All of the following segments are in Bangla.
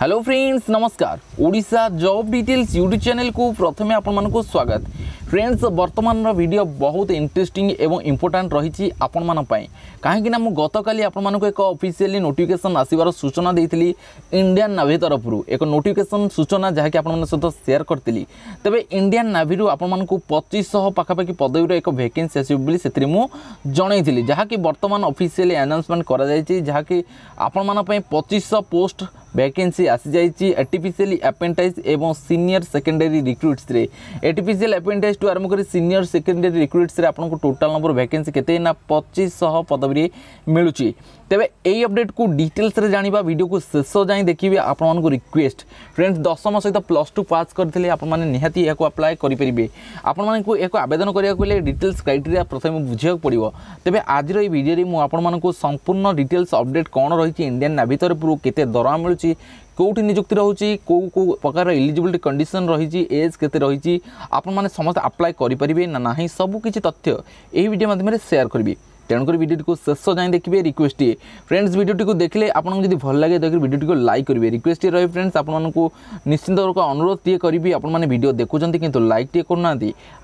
হ্যালো ফ্রেন্ডস নমস্কার ওড়িশা জব ডিটেলস ইউট্ୟୁବ୍ ଚ୍ୟାନେଲ୍କୁ ପ୍ରଥମେ ଆପଣମାନଙ୍କୁ ସ୍ୱାଗତ ফ্রেন্ডস বর্তমানর ভিডিও বহুত ইন্টারেস্টিং এবং ইম্পর্টাট রয়েছে আপনার কিন্তু মু গতকালি আপনার এক অফিসিয়ালি নোটিফিকেসন আসবার সূচনা দিয়েছিলি ইন্ডিয়ান নাভি তরফর এক নোটিফিকেসন সূচনা যা আপনার সহ সেয়ার করলি তবে ইন্ডিয়ান নাভি আপনার পঁচিশশহ পাখাপাখি পদবীর এক ভ্যাকেন্সি আসবে বলে সে জনাইলি যা কি বর্তমান অফিসিয়ালি আনাউন্সমেন্ট করা যাই যা কি আপনার পঁচিশশহ পোস্ট ভ্যাকেন্সি আসিযাইছি আর্টিফিସିଆଲି ଆପେଣ୍ଟାଇଜ୍ ଏବଂ ସିନିୟର ସେକେଣ୍ଡାରୀ ରିକ୍ରୁଟ୍ସରେ ଆର୍ଟିଫିସିଆଲ ଆପେଣ୍ଟାଇଜ୍ଠୁ ଆରମ୍ଭ କରି ସିନିୟର ସେକେଣ୍ଡାରୀ ରିକ୍ରୁଟ୍ସରେ ଆପଣଙ୍କୁ ଟୋଟାଲ୍ ନମ୍ବର ଭ୍ୟାକେନ୍ସି କେତେ ନା ପଚିଶଶହ ପଦବୀରେ ମିଳୁଛି ତେବେ ଏଇ ଅପଡ଼େଟ୍କୁ ଡିଟେଲ୍ସରେ ଜାଣିବା ଭିଡ଼ିଓକୁ ଶେଷ ଯାଏଁ ଦେଖିବେ ଆପଣମାନଙ୍କୁ ରିକ୍ୱେଷ୍ଟ ଫ୍ରେଣ୍ଡସ୍ ଦଶମ ସହିତ ପ୍ଲସ୍ ଟୁ ପାସ୍ କରିଥିଲେ ଆପଣମାନେ ନିହାତି ଏହାକୁ ଆପ୍ଲାଏ କରିପାରିବେ ଆପଣମାନଙ୍କୁ ଏହାକୁ ଆବେଦନ କରିବାକୁ ହେଲେ ଡିଟେଲ୍ସ କ୍ରାଇଟେରିଆ ପ୍ରଥମେ ବୁଝିବାକୁ ପଡ଼ିବ ତେବେ ଆଜିର ଏହି ଭିଡ଼ିଓରେ ମୁଁ ଆପଣମାନଙ୍କୁ ସମ୍ପୂର୍ଣ୍ଣ ଡିଟେଲ୍ସ ଅପଡ଼େଟ୍ କ'ଣ ରହିଛି ଇଣ୍ଡିଆନ୍ ନାଭିତରପୁରରୁ କେତେ ଦରମା ମିଳୁଛି ଅଛି କେଉଁଠି ନିଯୁକ୍ତି ରହୁଛି କେଉଁ କେଉଁ ପ୍ରକାର ଇଲିଜିବିଲିଟି କଣ୍ଡିସନ୍ ରହିଛି ଏଜ୍ କେତେ ରହିଛି ଆପଣମାନେ ସମସ୍ତେ ଆପ୍ଲାଏ କରିପାରିବେ ନା ନାହିଁ ସବୁକିଛି ତଥ୍ୟ ଏହି ଭିଡ଼ିଓ ମାଧ୍ୟମରେ ସେୟାର କରିବି তেমক ভিডিওটি শেষ যাই দেখবে রিকোয়েস্ট ফ্রেন্ডস ভিডিওটি দেখলে আপনার যদি ভাল লাগে দেখি ভিডিওটি লাইক করবে রিকোয়েস্ট রয়ে ফ্রেন্ডস আপনার নিশ্চিন্ত রূপে অনুরোধ টিয়ে করবি আপনার ভিডিও দেখুম কিন্তু লাইক টিয়ে করুনা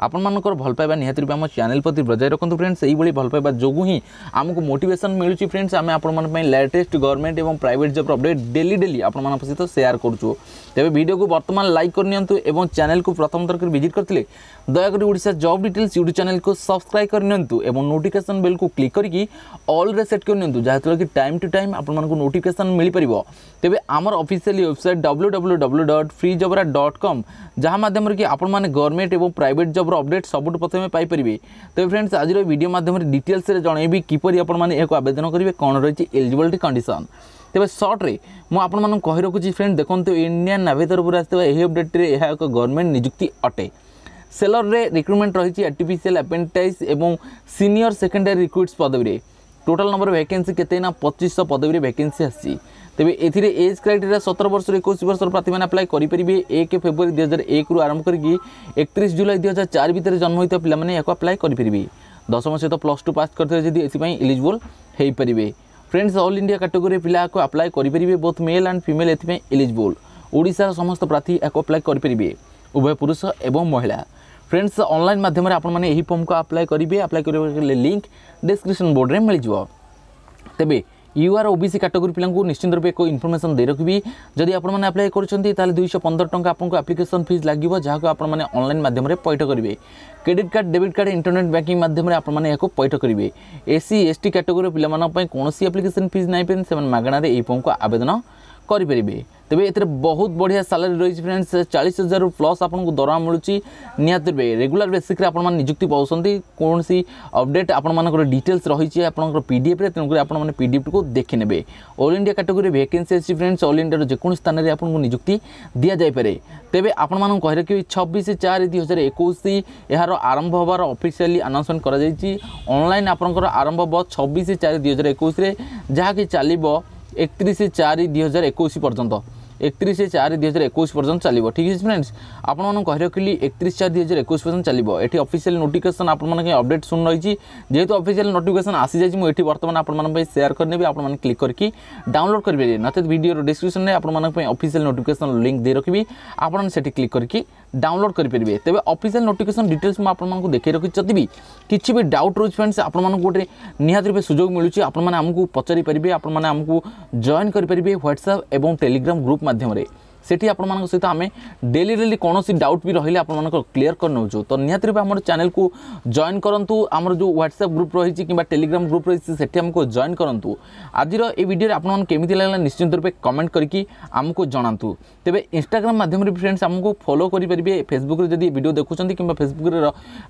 আপনার ভাল পাইবা নিহতি রূপে আমার চ্যানেল প্রতি বজায় রাখুন ফ্রেন্ডস এইভাবে ভাল পাইবা যোগ হি আমি মোটিভেসন মিলুচি ফ্রেন্ডস আমি আপনার লেটেস্ট গভর্নমেন্ট এবং private job update daily daily আপনার সহ সেয়ার করছু তবে ভিডিও বর্তমান লাইক করে নিয়ন্তু এবং চ্যানেল প্রথম দরকার ভিজিট করলে দয়াকরি Odisha job details YouTube channel subscribe করে নিয়ন্তু এবং নোটিফিকেসন বেল ক্লিক করি অলরে সেট করে নিউ যাদ্বারা কি টাইম টু টাইম আপনার নোটিফিকেসন মিপার তেমনি আমার official website W W W dot free জবরা ডট কম যা মাধ্যমে কি আপনার গভর্নমেন্ট এবং প্রাইভেট জবর অপডেট সবুঠ প্রথমে পাইপারে তবে ফ্রেন্ডস আজর ভিডিও মাধ্যমে ডিটেলসে জনাইবি কিপর আপনার এখন আবেদন করবে কম রয়েছে এলিজিবিলিটি কন্ডিশন ତେବେ ସର୍ଟରେ ମୁଁ ଆପଣମାନଙ୍କୁ କହି ରଖୁଛି ଫ୍ରେଣ୍ଡ ଦେଖନ୍ତୁ ଇଣ୍ଡିଆନ୍ ନାଭି ତରଫରୁ ଆସିଥିବା ଏହି ଅପଡ଼େଟ୍ରେ ଏହା ଏକ ଗଭର୍ଣ୍ଣମେଣ୍ଟ ନିଯୁକ୍ତି ଅଟେ সেলর্রে রিক্রুটমেন্ট রয়েছে আর্টিফিসিয়াল আপেন্টাইজ এবং সিনিয়র সেকেন্ডারি রিক্রুটস পদবীরে টোটাল নম্বর ভ্যাকেন্সি কেতে না পঁচিশশো পদবীরে ভ্যাকেন্সি আসছে তবে এতে এজ ক্রাইটেরিয়া সতের বর্ষ একুশ বর্ষর প্রার্থী মানে আপ্লাই করে এক ফেব্রুয়ারি দুই হাজার এক রু আরম্ভ করি একত্রিশ জুলাই দুই হাজার চারি ভিতরে জন্ম হয়ে পিলামানে ইয়াকে আপ্লাই করে দশম সহ প্লস টু পাস করে যদি এসিপাই ইলিজিবল হয়ে পারে ফ্রেন্ডস অল ইন্ডিয়া ক্যাটেগোরি পিলা ইয়াকে আপ্লাই করে বোথ মেল আন্ড ফিমেল এসিপাই ইলিজিবল ওড়িশার সমস্ত প্রার্থী ইয়াকে আপ্লাই করে উভয় পুরুষ এবং মহিলা फ्रेंड्स ऑनलाइन माध्यम आपण फर्म को अप्लाई करेंगे आप्लाय कर लिंक डिस्क्रिप्सन बोर्ड में मिल जाव तेज यू आर ओबीसी कैटेगरी पिलांकु निश्चित रूप एक इनफर्मेसन दे रखी जदि आपण करते करें दुईश पंदर टाँग आप्लिकेसन फिज लगे जहाँ को आपने मध्यम पैठ करेंगे credit card debit card internet banking मध्यम आपने पैठ करेंगे एसी एस टी कैटेगरी पाई कौन आप्लिकेसन फिज ना से मगणारे यही फर्म को आवेदन करेंगे ତେବେ ଏଥିରେ ବହୁତ ବଢ଼ିଆ ସାଲାରୀ ରହିଛି ଫ୍ରେଣ୍ଡସ୍ ଚାଳିଶ ହଜାରରୁ ପ୍ଲସ୍ ଆପଣଙ୍କୁ ଦରମା ମିଳୁଛି ନିହାତି ଭାବେ ରେଗୁଲାର ବେସିକ୍ରେ ଆପଣମାନେ ନିଯୁକ୍ତି ପାଉଛନ୍ତି କୌଣସି ଅପଡ଼େଟ୍ ଆପଣମାନଙ୍କର ଡିଟେଲ୍ସ ରହିଛି ଆପଣଙ୍କର ପିଡ଼ିଏଫ୍ରେ ତେଣୁକରି ଆପଣମାନେ ପିଡ଼ିଏଫ୍ଟିକୁ ଦେଖିନେବେ ଅଲ୍ ଇଣ୍ଡିଆ କାଟେଗୋରୀ ଭ୍ୟାକେନ୍ସି ଅଛି ଫ୍ରେଣ୍ଡସ୍ ଅଲ୍ ଇଣ୍ଡିଆର ଯେକୌଣସି ସ୍ଥାନରେ ଆପଣଙ୍କୁ ନିଯୁକ୍ତି ଦିଆଯାଇପାରେ ତେବେ ଆପଣମାନଙ୍କୁ କହି ରଖିବି ଛବିଶ ଚାରି ଦୁଇ ହଜାର ଏକୋଇଶ ଏହାର ଆରମ୍ଭ ହେବାର ଅଫିସିଆଲି ଆନାଉନ୍ସମେଣ୍ଟ କରାଯାଇଛି ଅନଲାଇନ୍ ଆପଣଙ୍କର ଆରମ୍ଭ ହେବ ଛବିଶ ଚାରି ଦୁଇ ହଜାର ଏକୋଇଶରେ ଯାହାକି ଚାଲିବ ଏକତିରିଶ ଚାରି ଦୁଇ ହଜାର ଏକୋଇଶ ପର୍ଯ୍ୟନ୍ତ একত্রিশ চার দুই হাজার একুশ পর্যন্ত চাল ঠিক আছে ফ্রেন্ডস আপনার রখিলি একত্রিশ চার দুই হাজার একুশ পর্যন্ত চাল এটি অফিসিয়াল নোটিফিকেসন আপনার অপডেট শুনে রয়েছে যেহেতু অফিসিয়াল নোটিফিকেসন আসি যাই এটি বর্তমানে আপনার সেয়ার করেদেবি আপনার ক্লিক করি ডাউনলোড করে নচেত ভিডিওর ডিসক্রিপশন আপনার অফিসিয়াল নোটিফিকেসন লিঙ্ক দিয়ে রাখবি আপনার সেটি ক্লিক করি डाउनलोड करेंगे तेज अफिसील नोटिफिकेसन डिटेल्स मुझे देखे रखी जब भी किसी भी डाउट रोज फ्रेंड्स आपको गोटे निहत रूप सुजोग मिलूँ आपको पचारि पारे आपको जॉइन करेंगे ह्वाट्सअप टेलीग्राम ग्रुप मध्यम ସେଠି ଆପଣମାନଙ୍କ ସହିତ ଆମେ ଡେଲି ଡେଲି କୌଣସି ଡାଉଟ୍ ବି ରହିଲେ ଆପଣମାନଙ୍କର କ୍ଲିୟର କରିନେଉଛୁ ତ ନିହାତି ରୂପେ ଆମର ଚ୍ୟାନେଲକୁ ଜଏନ୍ କରନ୍ତୁ ଆମର ଯେଉଁ ହ୍ୱାଟ୍ସଆପ୍ ଗ୍ରୁପ୍ ରହିଛି କିମ୍ବା ଟେଲିଗ୍ରାମ ଗ୍ରୁପ୍ ରହିଛି ସେଠି ଆମକୁ ଜଏନ୍ କରନ୍ତୁ ଆଜିର ଏ ଭିଡ଼ିଓରେ ଆପଣମାନଙ୍କୁ କେମିତି ଲାଗିଲା ନିଶ୍ଚିତ ରୂପେ କମେଣ୍ଟ କରିକି ଆମକୁ ଜଣାନ୍ତୁ ତେବେ ଇନଷ୍ଟାଗ୍ରାମ ମାଧ୍ୟମରେ ଫ୍ରେଣ୍ଡସ୍ ଆମକୁ ଫଲୋ କରିପାରିବେ ଫେସବୁକ୍ରେ ଯଦି ଭିଡ଼ିଓ ଦେଖୁଛନ୍ତି କିମ୍ବା ଫେସବୁକ୍ରେ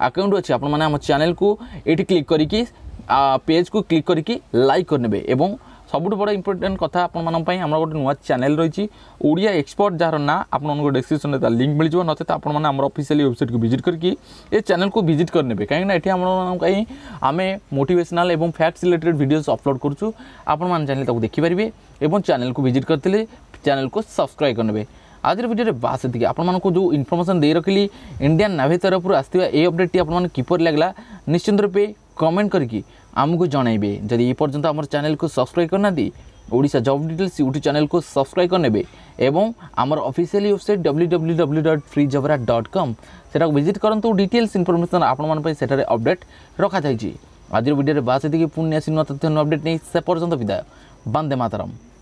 ଆକାଉଣ୍ଟ ଅଛି ଆପଣମାନେ ଆମ ଚ୍ୟାନେଲକୁ ଏଇଠି କ୍ଲିକ୍ କରିକି পেজকু ক্লিক করি লাইক করে নেবে এবং ସବୁଠୁ ବଡ଼ ଇମ୍ପୋର୍ଟାଣ୍ଟ କଥା ଆପଣମାନଙ୍କ ପାଇଁ ଆମର ଗୋଟେ ନୂଆ ଚ୍ୟାନେଲ୍ ରହିଛି ଓଡ଼ିଆ ଏକ୍ସପର୍ଟ ଯାହାର ନାଁ ଆପଣଙ୍କ ଡେସ୍କ୍ରିପସନ୍ରେ ତା ଲିଙ୍କ୍ ମିଳିଯିବ ନଚେତ ଆପଣମାନେ ଆମର ଅଫିସିଆଲି ୱେବସାଇଟ୍କୁ ଭିଜିଟ୍ କରିକି ଏ ଚ୍ୟାନେଲ୍କୁ ଭିଜିଟ୍ କରିନେବେ କାହିଁକିନା ଏଠି ଆପଣମାନଙ୍କ ପାଇଁ ଆମେ ମୋଟିଭେସନାଲ୍ ଏବଂ ଫ୍ୟାକ୍ଟ ରିଲେଟେଡ଼ ଭିଡ଼ିଓସ୍ ଅପଲୋଡ଼ କରୁଛୁ ଆପଣମାନେ ଚାହିଁଲେ ତାକୁ ଦେଖିପାରିବେ ଏବଂ ଚ୍ୟାନେଲ୍କୁ ଭିଜିଟ୍ କରିଥିଲେ ଚ୍ୟାନେଲ୍କୁ ସବସ୍କ୍ରାଇବ୍ କରିନେବେ আজের ভিডিওরে বাস এদিকে আপনার যে ইনফরমেশন দিয়ে রাখি ইন্ডিয়ান নাভি তরফর আসা এই অপডেটটি আপনার কিপর লাগলা নিশ্চিন্ত রূপে কমেন্ট করি ଆମକୁ ଜଣାଇବେ ଯଦି ଏ ପର୍ଯ୍ୟନ୍ତ ଆମର ଚ୍ୟାନେଲ୍କୁ ସବସ୍କ୍ରାଇବ୍ କରିନାହାନ୍ତି ଓଡ଼ିଶା ଜବ୍ ଡିଟେଲ୍ସ ୟୁଟ୍ୟୁବ୍ ଚ୍ୟାନେଲ୍କୁ ସବସ୍କ୍ରାଇବ୍ କରିନେବେ ଏବଂ ଆମର official website W W W dot free ଜବରା ଡଟ୍ କମ୍ ସେଟାକୁ ଭିଜିଟ୍ କରନ୍ତୁ ଡିଟେଲ୍ସ ଇନଫର୍ମେସନ୍ ଆପଣମାନଙ୍କ ପାଇଁ ସେଠାରେ ଅପଡ଼େଟ୍ ରଖାଯାଇଛି ଆଜିର ଭିଡ଼ିଓରେ ବାସ୍ ଏତିକି ପୁଣି ଆସି ନୂଆ ତଥ୍ୟ ନୂଆ ଅପଡ଼େଟ୍ ନେଇ ସେ ପର୍ଯ୍ୟନ୍ତ ବିଦାୟ ବନ୍ଦେ ମାତାରମ୍